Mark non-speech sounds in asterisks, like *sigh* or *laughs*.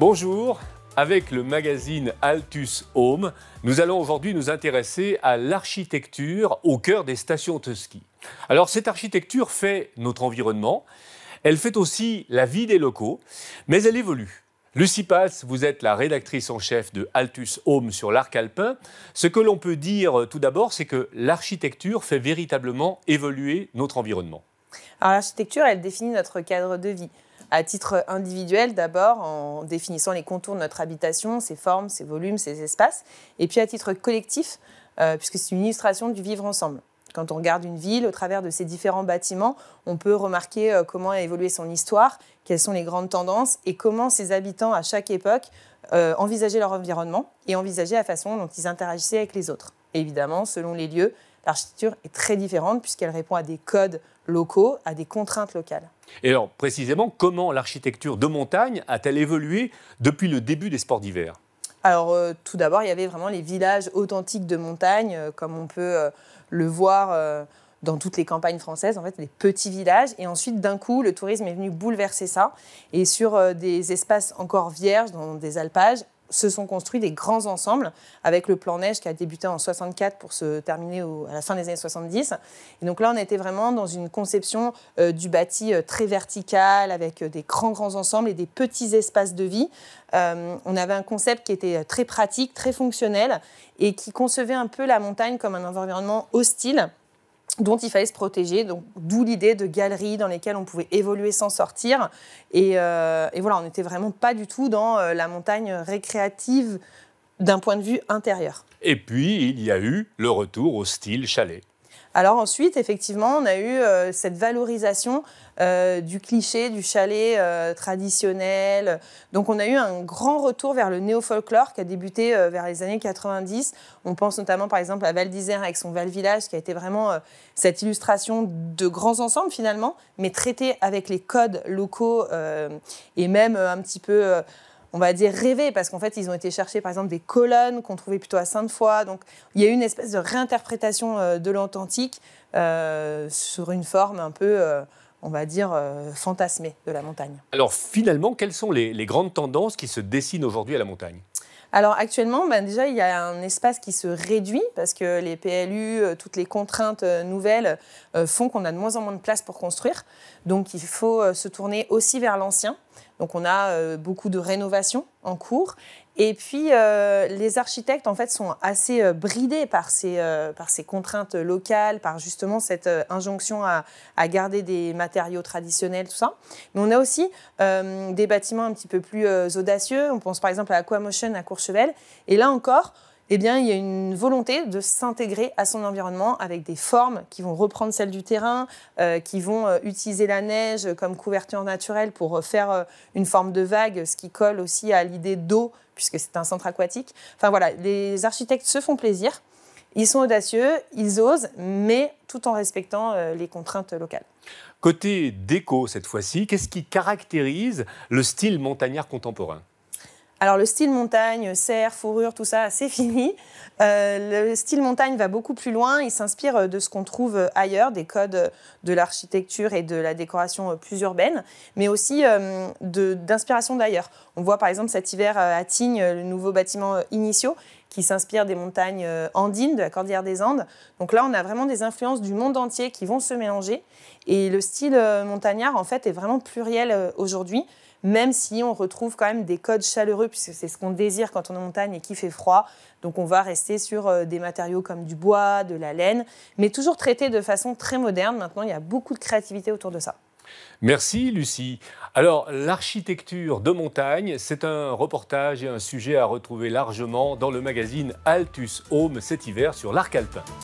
Bonjour, avec le magazine Altus Home, nous allons aujourd'hui nous intéresser à l'architecture au cœur des stations de ski. Alors cette architecture fait notre environnement, elle fait aussi la vie des locaux, mais elle évolue. Lucie Pass, vous êtes la rédactrice en chef de Altus Home sur l'arc alpin. Ce que l'on peut dire euh, tout d'abord, c'est que l'architecture fait véritablement évoluer notre environnement. Alors l'architecture, elle définit notre cadre de vie à titre individuel d'abord en définissant les contours de notre habitation, ses formes, ses volumes, ses espaces, et puis à titre collectif, euh, puisque c'est une illustration du vivre ensemble. Quand on regarde une ville, au travers de ses différents bâtiments, on peut remarquer euh, comment a évolué son histoire, quelles sont les grandes tendances et comment ses habitants à chaque époque euh, envisageaient leur environnement et envisageaient la façon dont ils interagissaient avec les autres. évidemment, selon les lieux, l'architecture est très différente puisqu'elle répond à des codes locaux, à des contraintes locales. Et alors, précisément, comment l'architecture de montagne a-t-elle évolué depuis le début des sports d'hiver alors, euh, tout d'abord, il y avait vraiment les villages authentiques de montagne, euh, comme on peut euh, le voir dans toutes les campagnes françaises, en fait, les petits villages. Et ensuite, d'un coup, le tourisme est venu bouleverser ça. Et sur des espaces encore vierges, dans des alpages, se sont construits des grands ensembles avec le plan neige qui a débuté en 64 pour se terminer à la fin des années 70. Et donc là, on était vraiment dans une conception euh, du bâti euh, très vertical avec euh, des grands grands ensembles et des petits espaces de vie. on avait un concept qui était très pratique, très fonctionnel et qui concevait un peu la montagne comme un environnement hostile dont il fallait se protéger, donc d'où l'idée de galeries dans lesquelles on pouvait évoluer sans sortir. Et, euh, et voilà, on n'était vraiment pas du tout dans euh, la montagne récréative d'un point de vue intérieur. Et puis, il y a eu le retour au style chalet. Alors ensuite, effectivement, on a eu euh, cette valorisation euh, du cliché du chalet euh, traditionnel. Donc on a eu un grand retour vers le néo-folklore qui a débuté vers les années 90. On pense notamment par exemple à Val d'Isère avec son Val Village qui a été vraiment cette illustration de grands ensembles finalement, mais traité avec les codes locaux et même un petit peu on va dire, rêver, parce qu'en fait, ils ont été cherchés par exemple, des colonnes qu'on trouvait plutôt à Sainte-Foy. Donc, il y a eu une espèce de réinterprétation euh, de l'Antantique euh, sur une forme un peu... Euh, on va dire, fantasmée de la montagne. Alors finalement, quelles sont les, grandes tendances qui se dessinent aujourd'hui à la montagne alors actuellement, ben, déjà, il y a un espace qui se réduit parce que les PLU, toutes les contraintes nouvelles font qu'on a de moins en moins de place pour construire. Donc il faut se tourner aussi vers l'ancien. Donc on a euh, beaucoup de rénovations en cours. Et puis euh, les architectes en fait sont assez euh, bridés par ces, contraintes locales, par justement cette injonction à, à, garder des matériaux traditionnels, tout ça. Mais on a aussi des bâtiments un petit peu plus audacieux. On pense par exemple à Aquamotion à Courchevel. Et là encore, eh bien, il y a une volonté de s'intégrer à son environnement avec des formes qui vont reprendre celles du terrain, euh, qui vont euh, utiliser la neige comme couverture naturelle pour euh, faire une forme de vague, ce qui colle aussi à l'idée d'eau, puisque c'est un centre aquatique. Enfin voilà, les architectes se font plaisir. Ils sont audacieux, ils osent, mais tout en respectant les contraintes locales. Côté déco, cette fois-ci, qu'est-ce qui caractérise le style montagnard contemporain alors le style montagne, serre, fourrure, tout ça, c'est *laughs* fini. Euh, le style montagne va beaucoup plus loin. Il s'inspire euh, de ce qu'on trouve euh, ailleurs, des codes de l'architecture et de la décoration plus urbaine, mais aussi d'inspiration d'ailleurs. On voit par exemple cet hiver à Tignes le nouveau bâtiment initiaux qui s'inspire des montagnes euh, andines, de la cordillère des Andes. Donc là, on a vraiment des influences du monde entier qui vont se mélanger. Et le style euh, montagnard, en fait, est vraiment pluriel euh, aujourd'hui, même si on retrouve quand même des codes chaleureux, puisque c'est ce qu'on désire quand on est en montagne et qu'il fait froid. Donc on va rester sur des matériaux comme du bois, de la laine, mais toujours traités de façon très moderne. Maintenant, il y a beaucoup de créativité autour de ça. Merci Lucie. Alors l'architecture de montagne, c'est un reportage et un sujet à retrouver largement dans le magazine Altus Home cet hiver sur l'arc alpin.